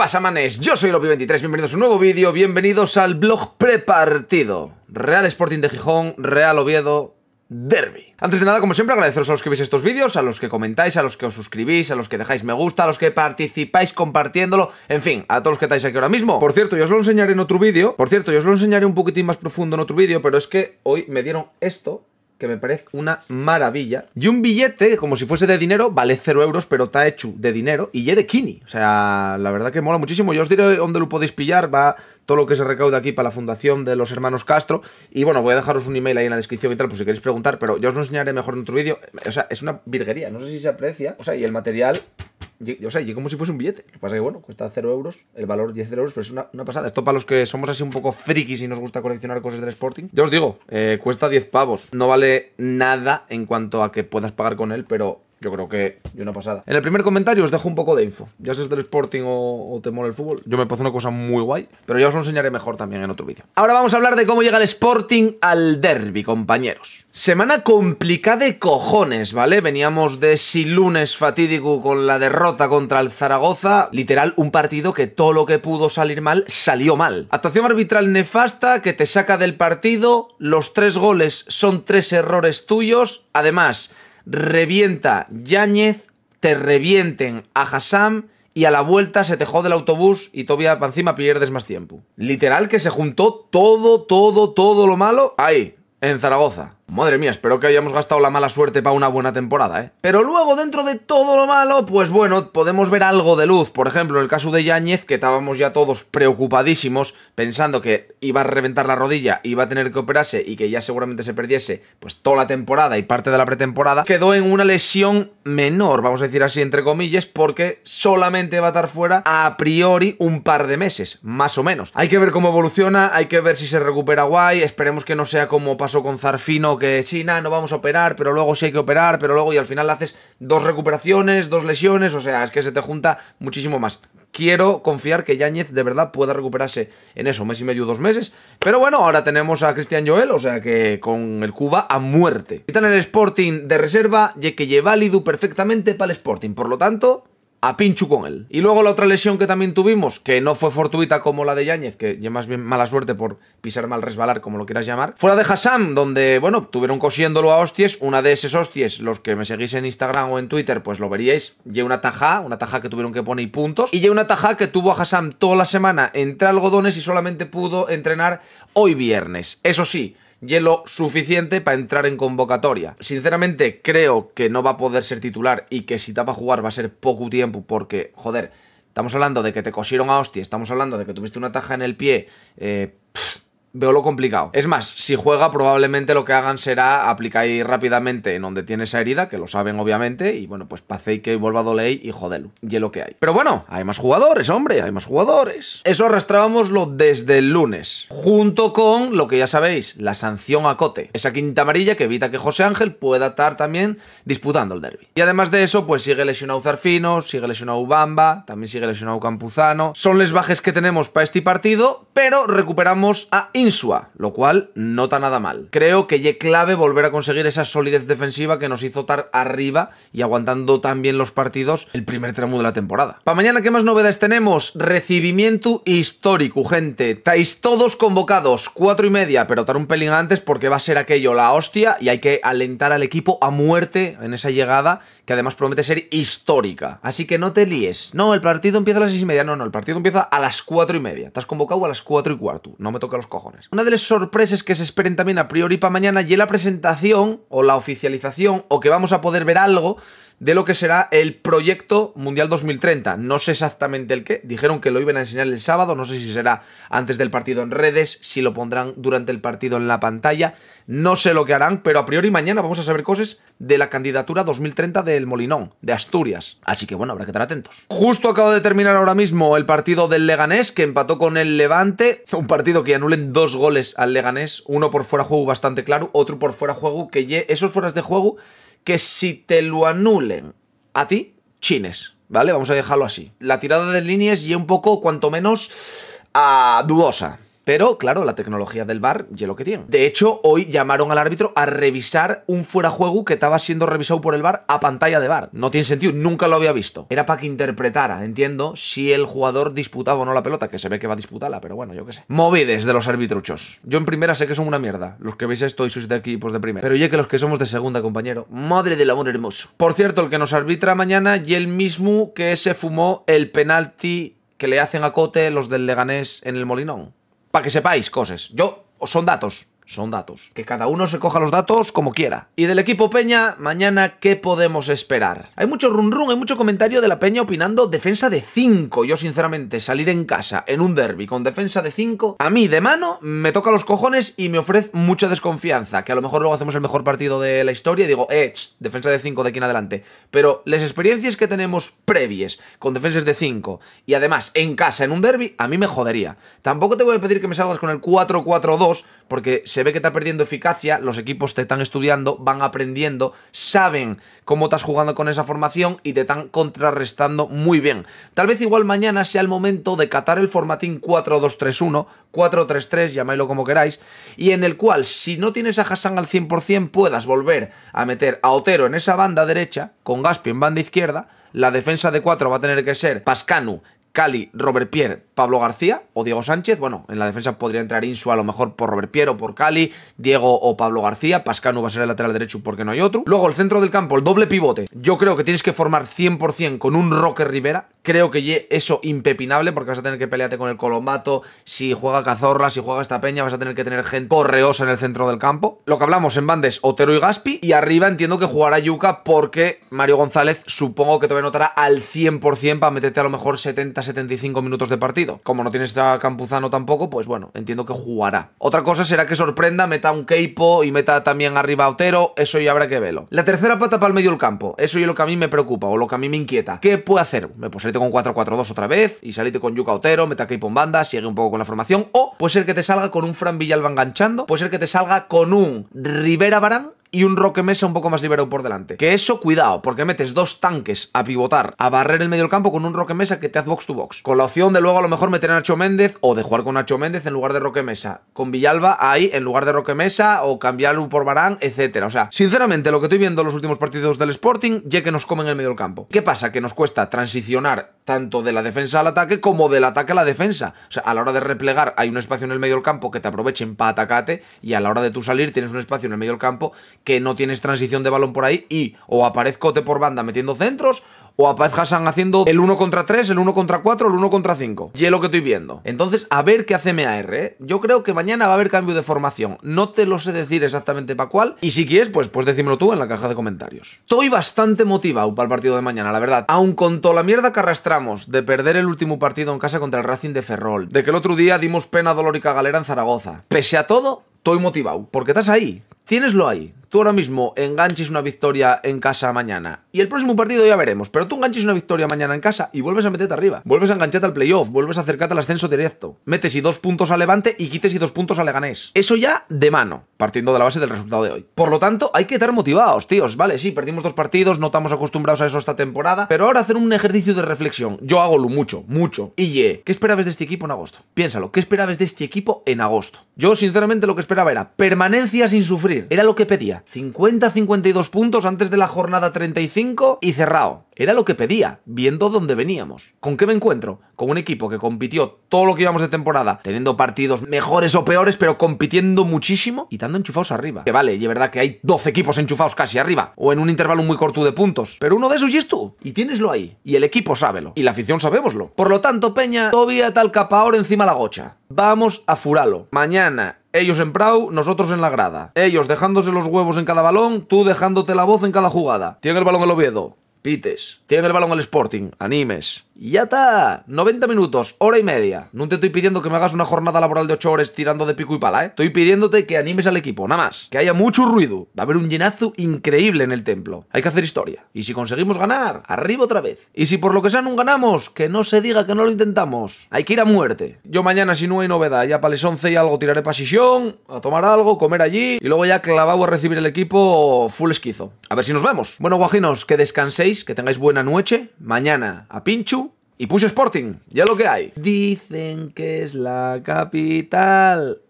pasa, manes? Yo soy Lopi23, bienvenidos a un nuevo vídeo, bienvenidos al blog prepartido. Real Sporting de Gijón, Real Oviedo, Derby. Antes de nada, como siempre, agradeceros a los que veis estos vídeos, a los que comentáis, a los que os suscribís, a los que dejáis me gusta, a los que participáis compartiéndolo, en fin, a todos los que estáis aquí ahora mismo. Por cierto, yo os lo enseñaré en otro vídeo, por cierto, yo os lo enseñaré un poquitín más profundo en otro vídeo, pero es que hoy me dieron esto que me parece una maravilla. Y un billete, como si fuese de dinero, vale 0 euros, pero está hecho de dinero y ye de kini. O sea, la verdad que mola muchísimo. Yo os diré dónde lo podéis pillar, va todo lo que se recauda aquí para la fundación de los hermanos Castro. Y bueno, voy a dejaros un email ahí en la descripción y tal, por si queréis preguntar, pero yo os lo enseñaré mejor en otro vídeo. O sea, es una virguería, no sé si se aprecia. O sea, y el material o sea, como si fuese un billete. Lo que pasa es que, bueno, cuesta 0 euros, el valor 10 euros, pero es una, pasada. Esto para los que somos así un poco frikis y nos gusta coleccionar cosas del Sporting. Yo os digo, eh, cuesta 10 pavos. No vale nada en cuanto a que puedas pagar con él, pero yo creo que y una pasada. En el primer comentario os dejo un poco de info. Ya seas del Sporting o, o te mola el fútbol, yo me paso una cosa muy guay, pero ya os lo enseñaré mejor también en otro vídeo. Ahora vamos a hablar de cómo llega el Sporting al derby, compañeros. Semana complicada de cojones, ¿vale? Veníamos de si lunes fatídico con la derrota contra el Zaragoza. Literal, un partido que todo lo que pudo salir mal, salió mal. Actuación arbitral nefasta que te saca del partido. Los tres goles son tres errores tuyos. Además, revienta Yáñez, te revienten a Hassan y a la vuelta se te jode el autobús y todavía para encima pierdes más tiempo. Literal que se juntó todo, todo, todo lo malo ahí, en Zaragoza. Madre mía, espero que hayamos gastado la mala suerte para una buena temporada, ¿eh? Pero luego, dentro de todo lo malo, pues bueno, podemos ver algo de luz. Por ejemplo, en el caso de Yáñez, que estábamos ya todos preocupadísimos, pensando que iba a reventar la rodilla, iba a tener que operarse y que ya seguramente se perdiese, pues toda la temporada y parte de la pretemporada, quedó en una lesión menor, vamos a decir así, entre comillas, porque solamente va a estar fuera a priori un par de meses, más o menos. Hay que ver cómo evoluciona, hay que ver si se recupera guay, esperemos que no sea como pasó con Zarfino, que sí, nada, no vamos a operar, pero luego sí hay que operar, pero luego y al final haces dos recuperaciones, dos lesiones, o sea, es que se te junta muchísimo más. Quiero confiar que Yáñez de verdad pueda recuperarse en eso, mes y medio, dos meses. Pero bueno, ahora tenemos a Cristian Joel, o sea que con el Cuba a muerte. Quitan el Sporting de reserva, ya que lleva válido perfectamente para el Sporting. Por lo tanto, a pinchu con él. Y luego la otra lesión que también tuvimos, que no fue fortuita como la de Yáñez, que más bien mala suerte por pisar mal, resbalar, como lo quieras llamar, fue de Hassan, donde, bueno, tuvieron cosiéndolo a hostias, una de esas hostias, los que me seguís en Instagram o en Twitter, pues lo veríais, Lleva una taja, una taja que tuvieron que poner puntos, y una taja que tuvo a Hassan toda la semana entre algodones y solamente pudo entrenar hoy viernes. Eso sí, hielo suficiente para entrar en convocatoria. Sinceramente creo que no va a poder ser titular y que si tapa jugar va a ser poco tiempo porque, joder, estamos hablando de que te cosieron a hostia, estamos hablando de que tuviste una taja en el pie, eh, veo lo complicado. Es más, si juega probablemente lo que hagan será aplicar ahí rápidamente en donde tiene esa herida, que lo saben obviamente, y bueno, pues y que vuelva a Dolei y jodelu. Y es lo que hay. Pero bueno, hay más jugadores, hombre, hay más jugadores. Eso arrastrábamoslo desde el lunes, junto con lo que ya sabéis, la sanción a Cote, esa quinta amarilla que evita que José Ángel pueda estar también disputando el derby. Y además de eso, pues sigue lesionado Zarfino, sigue lesionado Bamba, también sigue lesionado Campuzano. Son les bajes que tenemos para este partido, pero recuperamos a lo cual no está nada mal. Creo que ye clave volver a conseguir esa solidez defensiva que nos hizo estar arriba y aguantando tan bien los partidos el primer tramo de la temporada. Para mañana, ¿qué más novedades tenemos? Recibimiento histórico, gente. Estáis todos convocados, cuatro y media, pero estar un pelín antes porque va a ser aquello la hostia y hay que alentar al equipo a muerte en esa llegada que además promete ser histórica. Así que no te líes. No, el partido empieza a las seis y media. No, no, el partido empieza a las cuatro y media. Estás convocado a las cuatro y cuarto. No me toca los cojos. Una de las sorpresas que se esperen también a priori para mañana y la presentación o la oficialización o que vamos a poder ver algo de lo que será el proyecto Mundial 2030. No sé exactamente el qué, dijeron que lo iban a enseñar el sábado, no sé si será antes del partido en redes, si lo pondrán durante el partido en la pantalla, no sé lo que harán, pero a priori mañana vamos a saber cosas de la candidatura 2030 del Molinón, de Asturias. Así que bueno, habrá que estar atentos. Justo acabo de terminar ahora mismo el partido del Leganés, que empató con el Levante, un partido que anulen dos goles al Leganés, uno por fuera juego bastante claro, otro por fuera juego que esos fueras de juego que si te lo anulen a ti, chines, ¿vale? Vamos a dejarlo así. La tirada de líneas y un poco, cuanto menos, a ah, dudosa. Pero claro, la tecnología del bar ya lo que tiene. De hecho, hoy llamaron al árbitro a revisar un fuera-juego que estaba siendo revisado por el bar a pantalla de bar. No tiene sentido, nunca lo había visto. Era para que interpretara, entiendo, si el jugador disputaba o no la pelota, que se ve que va a disputarla, pero bueno, yo qué sé. Movides de los arbitruchos. Yo en primera sé que son una mierda. Los que veis esto y sois de pues de primera. Pero ya que los que somos de segunda, compañero. Madre del amor hermoso. Por cierto, el que nos arbitra mañana y el mismo que se fumó el penalti que le hacen a Cote los del Leganés en el Molinón para que sepáis cosas. Yo, son datos, son datos. Que cada uno se coja los datos como quiera. Y del equipo Peña, mañana, ¿qué podemos esperar? Hay mucho rum run, hay mucho comentario de la Peña opinando defensa de 5. Yo, sinceramente, salir en casa, en un derby, con defensa de 5, a mí, de mano, me toca los cojones y me ofrece mucha desconfianza. Que a lo mejor luego hacemos el mejor partido de la historia y digo, eh, defensa de 5 de aquí en adelante. Pero las experiencias que tenemos previas con defensas de 5 y además en casa, en un derby, a mí me jodería. Tampoco te voy a pedir que me salgas con el 4-4-2, porque se ve que está perdiendo eficacia, los equipos te están estudiando, van aprendiendo, saben cómo estás jugando con esa formación y te están contrarrestando muy bien. Tal vez igual mañana sea el momento de catar el formatín 4-2-3-1, 4-3-3, llamáislo como queráis, y en el cual si no tienes a Hassan al 100% puedas volver a meter a Otero en esa banda derecha, con Gaspi en banda izquierda, la defensa de 4 va a tener que ser Pascanu, Cali, Robert Pierre, Pablo García o Diego Sánchez. Bueno, en la defensa podría entrar Insu a lo mejor por Robert Pierre o por Cali, Diego o Pablo García. Pascano va a ser el lateral derecho porque no hay otro. Luego el centro del campo, el doble pivote. Yo creo que tienes que formar 100% con un Roque Rivera, creo que eso impepinable, porque vas a tener que pelearte con el Colombato, si juega Cazorla, si juega esta peña, vas a tener que tener gente correosa en el centro del campo. Lo que hablamos en bandes, Otero y Gaspi, y arriba entiendo que jugará Yuca porque Mario González supongo que te va a notará al 100% para meterte a lo mejor 70-75 minutos de partido. Como no tienes a Campuzano tampoco, pues bueno, entiendo que jugará. Otra cosa será que sorprenda, meta un Keipo y meta también arriba Otero, eso ya habrá que verlo. La tercera pata para el medio del campo, eso es lo que a mí me preocupa o lo que a mí me inquieta. ¿Qué puede hacer? Pues con 4-4-2 otra vez y salite con Yuka Otero, meta a en banda, sigue un poco con la formación. O puede ser que te salga con un Fran Villalba enganchando, puede ser que te salga con un Rivera Barán y un Roque Mesa un poco más liberado por delante. Que eso, cuidado, porque metes dos tanques a pivotar, a barrer el medio del campo con un Roque Mesa que te hace box to box. Con la opción de luego a lo mejor meter a Nacho Méndez o de jugar con Nacho Méndez en lugar de Roque Mesa. Con Villalba ahí en lugar de Roque Mesa o cambiarlo por Barán, etcétera. O sea, sinceramente, lo que estoy viendo en los últimos partidos del Sporting, ya que nos comen el medio del campo. ¿Qué pasa? Que nos cuesta transicionar tanto de la defensa al ataque como del ataque a la defensa. O sea, a la hora de replegar hay un espacio en el medio del campo que te aprovechen para atacarte y a la hora de tú salir tienes un espacio en el medio del campo que no tienes transición de balón por ahí y o aparezco por banda metiendo centros o aparez Hassan haciendo el 1 contra 3, el 1 contra 4, el 1 contra 5. Y es lo que estoy viendo. Entonces, a ver qué hace MAR, ¿eh? Yo creo que mañana va a haber cambio de formación. No te lo sé decir exactamente para cuál. Y si quieres, pues, pues decímelo tú en la caja de comentarios. Estoy bastante motivado para el partido de mañana, la verdad. Aun con toda la mierda que arrastramos de perder el último partido en casa contra el Racing de Ferrol, de que el otro día dimos pena, dolor y cagalera en Zaragoza. Pese a todo, estoy motivado, porque estás ahí, Tieneslo ahí. Tú ahora mismo enganches una victoria en casa mañana. Y el próximo partido ya veremos. Pero tú enganches una victoria mañana en casa y vuelves a meterte arriba. Vuelves a engancharte al playoff. Vuelves a acercarte al ascenso directo. Metes y dos puntos a Levante y quites y dos puntos a Leganés. Eso ya de mano partiendo de la base del resultado de hoy. Por lo tanto, hay que estar motivados, tíos, ¿vale? Sí, perdimos dos partidos, no estamos acostumbrados a eso esta temporada, pero ahora hacer un ejercicio de reflexión. Yo hago lo mucho, mucho. Y ye, ¿qué esperabas de este equipo en agosto? Piénsalo, ¿qué esperabas de este equipo en agosto? Yo, sinceramente, lo que esperaba era permanencia sin sufrir. Era lo que pedía. 50-52 puntos antes de la jornada 35 y cerrado. Era lo que pedía, viendo dónde veníamos. ¿Con qué me encuentro? con un equipo que compitió todo lo que íbamos de temporada, teniendo partidos mejores o peores, pero compitiendo muchísimo y dando enchufados arriba. Que vale, y es verdad que hay 12 equipos enchufados casi arriba, o en un intervalo muy corto de puntos, pero uno de esos y es tú, y tieneslo ahí, y el equipo sábelo, y la afición sabémoslo. Por lo tanto, Peña, todavía tal capa ahora encima la gocha. Vamos a furarlo. Mañana ellos en Prau, nosotros en la grada. Ellos dejándose los huevos en cada balón, tú dejándote la voz en cada jugada. Tiene el balón el Oviedo pites. Tiene el balón al Sporting, animes. Y ya está. 90 minutos, hora y media. No te estoy pidiendo que me hagas una jornada laboral de 8 horas tirando de pico y pala, ¿eh? Estoy pidiéndote que animes al equipo, nada más. Que haya mucho ruido. Va a haber un llenazo increíble en el templo. Hay que hacer historia. Y si conseguimos ganar, arriba otra vez. Y si por lo que sea no ganamos, que no se diga que no lo intentamos. Hay que ir a muerte. Yo mañana, si no hay novedad, ya para las 11 y algo tiraré pasión, a tomar algo, comer allí. Y luego ya clavado a recibir el equipo full esquizo. A ver si nos vemos. Bueno, guajinos, que descanséis que tengáis buena noche. Mañana a Pinchu y Push Sporting, ya lo que hay. Dicen que es la capital.